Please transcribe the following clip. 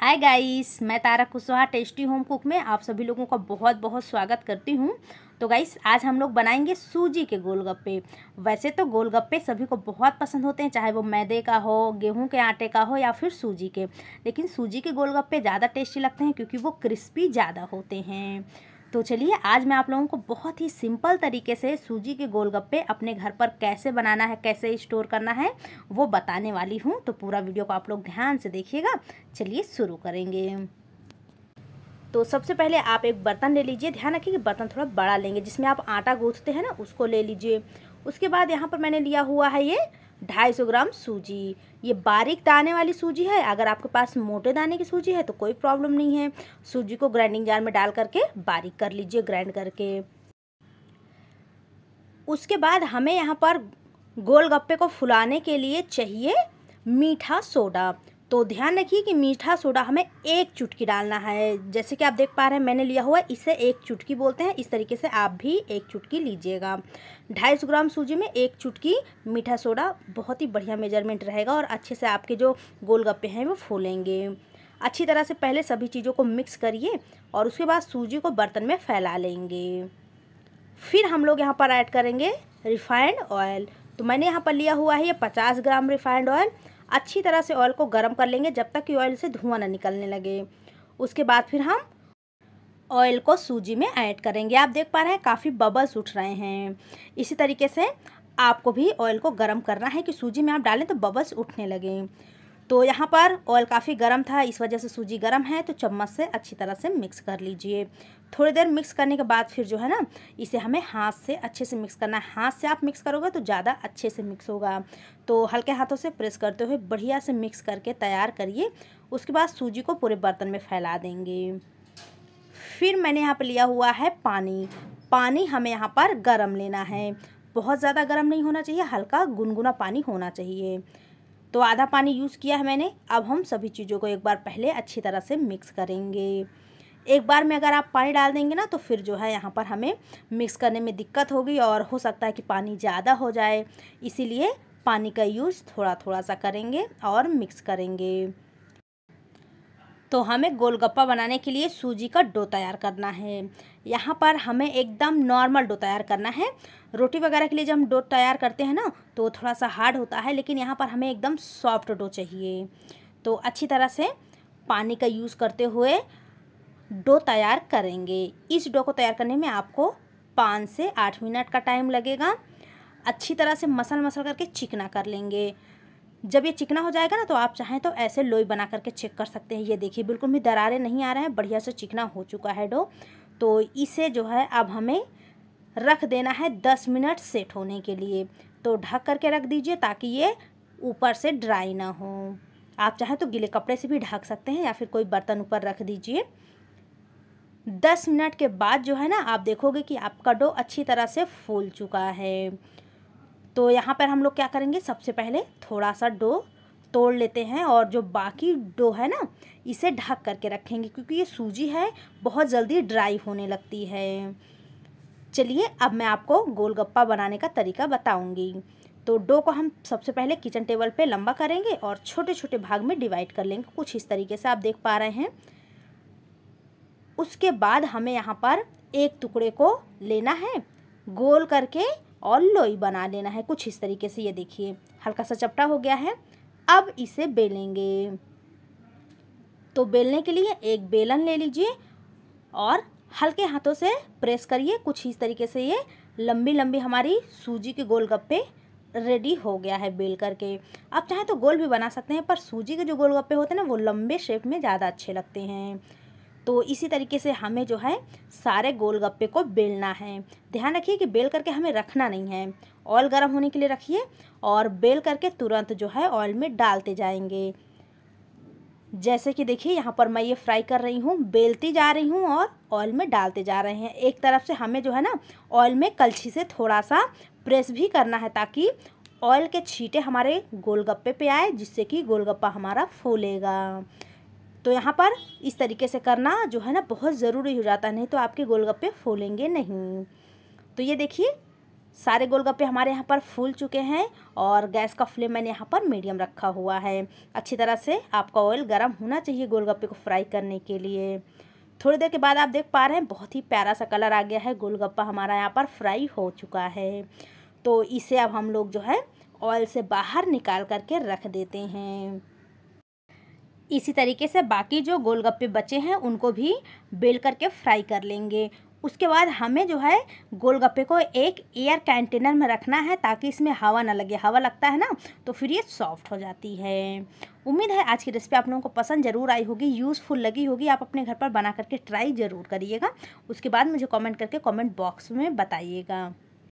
हाय guys मैं Tara Kushwaha tasty home cook में आप सभी लोगों का बहुत बहुत स्वागत करती हूँ तो गाइस आज हम लोग बनाएंगे सूजी के गोलगप्पे वैसे तो गोलगप्पे सभी को बहुत पसंद होते हैं चाहे वो मैदे का हो गेहूं के आटे का हो या फिर सूजी के लेकिन सूजी के गोलगप्पे ज़्यादा टेस्टी लगते हैं क्योंकि वो क्रिस्पी ज़्यादा होते हैं तो चलिए आज मैं आप लोगों को बहुत ही सिंपल तरीके से सूजी के गोलगप्पे अपने घर पर कैसे बनाना है कैसे स्टोर करना है वो बताने वाली हूँ तो पूरा वीडियो को आप लोग ध्यान से देखिएगा चलिए शुरू करेंगे तो सबसे पहले आप एक बर्तन ले लीजिए ध्यान रखिए कि बर्तन थोड़ा बड़ा लेंगे जिसमें आप आटा गूँथते हैं ना उसको ले लीजिए उसके बाद यहाँ पर मैंने लिया हुआ है ये ढाई सौ ग्राम सूजी ये बारीक दाने वाली सूजी है अगर आपके पास मोटे दाने की सूजी है तो कोई प्रॉब्लम नहीं है सूजी को ग्राइंडिंग जार में डाल करके बारीक कर लीजिए ग्राइंड करके उसके बाद हमें यहाँ पर गोलगप्पे को फुलाने के लिए चाहिए मीठा सोडा तो ध्यान रखिए कि मीठा सोडा हमें एक चुटकी डालना है जैसे कि आप देख पा रहे हैं मैंने लिया हुआ इसे एक चुटकी बोलते हैं इस तरीके से आप भी एक चुटकी लीजिएगा ढाई सौ ग्राम सूजी में एक चुटकी मीठा सोडा बहुत ही बढ़िया मेजरमेंट रहेगा और अच्छे से आपके जो गोलगप्पे हैं वो फूलेंगे अच्छी तरह से पहले सभी चीज़ों को मिक्स करिए और उसके बाद सूजी को बर्तन में फैला लेंगे फिर हम लोग यहाँ पर ऐड करेंगे रिफाइंड ऑयल तो मैंने यहाँ पर लिया हुआ है ये पचास ग्राम रिफाइंड ऑयल अच्छी तरह से ऑयल को गर्म कर लेंगे जब तक कि ऑयल से धुआं ना निकलने लगे उसके बाद फिर हम ऑयल को सूजी में ऐड करेंगे आप देख पा रहे हैं काफ़ी बबल्स उठ रहे हैं इसी तरीके से आपको भी ऑयल को गर्म करना है कि सूजी में आप डालें तो बबल्स उठने लगें तो यहाँ पर ऑयल काफ़ी गर्म था इस वजह से सूजी गर्म है तो चम्मच से अच्छी तरह से मिक्स कर लीजिए थोड़ी देर मिक्स करने के बाद फिर जो है ना इसे हमें हाथ से अच्छे से मिक्स करना है हाथ से आप मिक्स करोगे तो ज़्यादा अच्छे से मिक्स होगा तो हल्के हाथों से प्रेस करते हुए बढ़िया से मिक्स करके तैयार करिए उसके बाद सूजी को पूरे बर्तन में फैला देंगे फिर मैंने यहाँ पर लिया हुआ है पानी पानी हमें यहाँ पर गर्म लेना है बहुत ज़्यादा गर्म नहीं होना चाहिए हल्का गुनगुना पानी होना चाहिए तो आधा पानी यूज़ किया है मैंने अब हम सभी चीज़ों को एक बार पहले अच्छी तरह से मिक्स करेंगे एक बार में अगर आप पानी डाल देंगे ना तो फिर जो है यहाँ पर हमें मिक्स करने में दिक्कत होगी और हो सकता है कि पानी ज़्यादा हो जाए इसीलिए पानी का यूज़ थोड़ा थोड़ा सा करेंगे और मिक्स करेंगे तो हमें गोलगप्पा बनाने के लिए सूजी का डो तैयार करना है यहाँ पर हमें एकदम नॉर्मल डो तैयार करना है रोटी वगैरह के लिए जब हम डो तैयार करते हैं ना तो थोड़ा सा हार्ड होता है लेकिन यहाँ पर हमें एकदम सॉफ्ट डो चाहिए तो अच्छी तरह से पानी का यूज़ करते हुए डो तैयार करेंगे इस डो को तैयार करने में आपको पाँच से आठ मिनट का टाइम लगेगा अच्छी तरह से मसल मसल करके चिकना कर लेंगे जब ये चिकना हो जाएगा ना तो आप चाहें तो ऐसे लोई बना करके चेक कर सकते हैं ये देखिए बिल्कुल भी दरारें नहीं आ रहे हैं बढ़िया से चिकना हो चुका है डो तो इसे जो है अब हमें रख देना है दस मिनट सेट होने के लिए तो ढक करके रख दीजिए ताकि ये ऊपर से ड्राई ना हो आप चाहें तो गीले कपड़े से भी ढक सकते हैं या फिर कोई बर्तन ऊपर रख दीजिए दस मिनट के बाद जो है ना आप देखोगे कि आपका डो अच्छी तरह से फूल चुका है तो यहाँ पर हम लोग क्या करेंगे सबसे पहले थोड़ा सा डो तोड़ लेते हैं और जो बाकी डो है ना इसे ढक करके रखेंगे क्योंकि ये सूजी है बहुत जल्दी ड्राई होने लगती है चलिए अब मैं आपको गोलगप्पा बनाने का तरीका बताऊंगी तो डो को हम सबसे पहले किचन टेबल पे लंबा करेंगे और छोटे छोटे भाग में डिवाइड कर लेंगे कुछ इस तरीके से आप देख पा रहे हैं उसके बाद हमें यहाँ पर एक टुकड़े को लेना है गोल करके और लोई बना लेना है कुछ इस तरीके से ये देखिए हल्का सा चपटा हो गया है अब इसे बेलेंगे तो बेलने के लिए एक बेलन ले लीजिए और हल्के हाथों से प्रेस करिए कुछ इस तरीके से ये लंबी लंबी हमारी सूजी के गोलगप्पे रेडी हो गया है बेल करके आप चाहें तो गोल भी बना सकते हैं पर सूजी के जो गोलगप्पे होते हैं ना वो लंबे शेप में ज़्यादा अच्छे लगते हैं तो इसी तरीके से हमें जो है सारे गोलगप्पे को बेलना है ध्यान रखिए कि बेल करके हमें रखना नहीं है ऑयल गर्म होने के लिए रखिए और बेल करके तुरंत जो है ऑयल में डालते जाएंगे जैसे कि देखिए यहाँ पर मैं ये फ्राई कर रही हूँ बेलती जा रही हूँ और ऑयल में डालते जा रहे हैं एक तरफ से हमें जो है ना ऑयल में कलछी से थोड़ा सा प्रेस भी करना है ताकि ऑयल के छींटे हमारे गोलगप्पे पे आए जिससे कि गोलगप्पा हमारा फूलेगा तो यहाँ पर इस तरीके से करना जो है ना बहुत ज़रूरी हो जाता है नहीं तो आपके गोलगप्पे फूलेंगे नहीं तो ये देखिए सारे गोलगप्पे हमारे यहाँ पर फूल चुके हैं और गैस का फ्लेम मैंने यहाँ पर मीडियम रखा हुआ है अच्छी तरह से आपका ऑयल गर्म होना चाहिए गोलगप्पे को फ्राई करने के लिए थोड़ी देर के बाद आप देख पा रहे हैं बहुत ही प्यारा सा कलर आ गया है गोलगप्पा हमारा यहाँ पर फ्राई हो चुका है तो इसे अब हम लोग जो है ऑयल से बाहर निकाल करके रख देते हैं इसी तरीके से बाकी जो गोलगप्पे बचे हैं उनको भी बेल करके फ्राई कर लेंगे उसके बाद हमें जो है गोलगप्पे को एक एयर कंटेनर में रखना है ताकि इसमें हवा ना लगे हवा लगता है ना तो फिर ये सॉफ्ट हो जाती है उम्मीद है आज की रेसिपी आप लोगों को पसंद ज़रूर आई होगी यूज़फुल लगी होगी आप अपने घर पर बना करके ट्राई ज़रूर करिएगा उसके बाद मुझे कमेंट करके कमेंट बॉक्स में बताइएगा